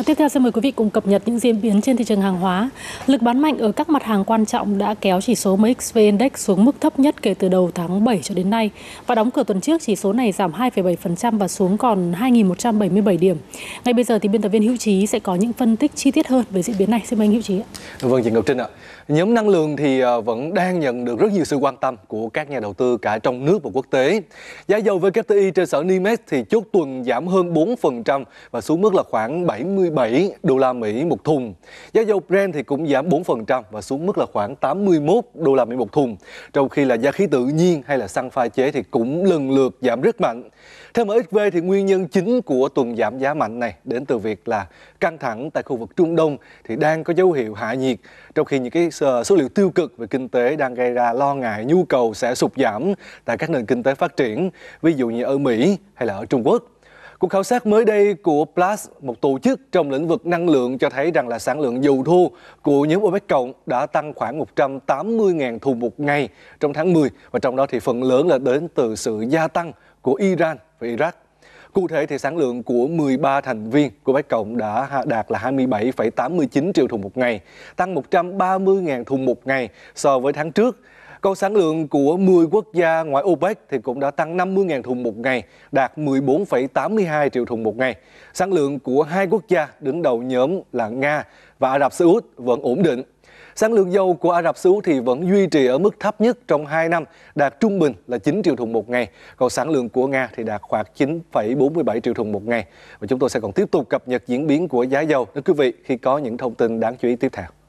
Và tiếp theo xin mời quý vị cùng cập nhật những diễn biến trên thị trường hàng hóa. Lực bán mạnh ở các mặt hàng quan trọng đã kéo chỉ số MXV Index xuống mức thấp nhất kể từ đầu tháng 7 cho đến nay. Và đóng cửa tuần trước, chỉ số này giảm 2,7% và xuống còn 2.177 điểm. Ngay bây giờ thì biên tập viên Hữu Trí sẽ có những phân tích chi tiết hơn về diễn biến này. Xin mời anh Hữu Trí. Vâng, chị Ngọc Trinh ạ. Nhóm năng lượng thì à, vẫn đang nhận được rất nhiều sự quan tâm của các nhà đầu tư cả trong nước và quốc tế. Giá dầu WTI trên sở NYMEX thì chốt tuần giảm hơn 4% và xuống mức là khoảng 70 77 đô la Mỹ một thùng. Giá dầu Brent thì cũng giảm 4% và xuống mức là khoảng 81 đô la Mỹ một thùng. Trong khi là giá khí tự nhiên hay là xăng pha chế thì cũng lần lượt giảm rất mạnh. Theo MXV thì nguyên nhân chính của tuần giảm giá mạnh này đến từ việc là căng thẳng tại khu vực Trung Đông thì đang có dấu hiệu hạ nhiệt, trong khi những cái ờ, số liệu tiêu cực về kinh tế đang gây ra lo ngại nhu cầu sẽ sụt giảm tại các nền kinh tế phát triển, ví dụ như ở Mỹ hay là ở Trung Quốc. Cuộc khảo sát mới đây của Plus, một tổ chức trong lĩnh vực năng lượng cho thấy rằng là sản lượng dầu thô của nhóm OPEC cộng đã tăng khoảng 180.000 thùng một ngày trong tháng 10 và trong đó thì phần lớn là đến từ sự gia tăng của Iran và Iraq. Cụ thể thì sản lượng của 13 thành viên của OPEC cộng đã đạt là 27,89 triệu thùng một ngày, tăng 130.000 thùng một ngày so với tháng trước còn sản lượng của 10 quốc gia ngoài OPEC thì cũng đã tăng 50.000 thùng một ngày, đạt 14,82 triệu thùng một ngày. Sản lượng của hai quốc gia đứng đầu nhóm là Nga và Ả Rập Xê Út vẫn ổn định. Sản lượng dầu của Ả Rập Xê Út thì vẫn duy trì ở mức thấp nhất trong 2 năm, đạt trung bình là 9 triệu thùng một ngày. Còn sản lượng của Nga thì đạt khoảng 9,47 triệu thùng một ngày. Và chúng tôi sẽ còn tiếp tục cập nhật diễn biến của giá dầu. Đến quý vị khi có những thông tin đáng chú ý tiếp theo.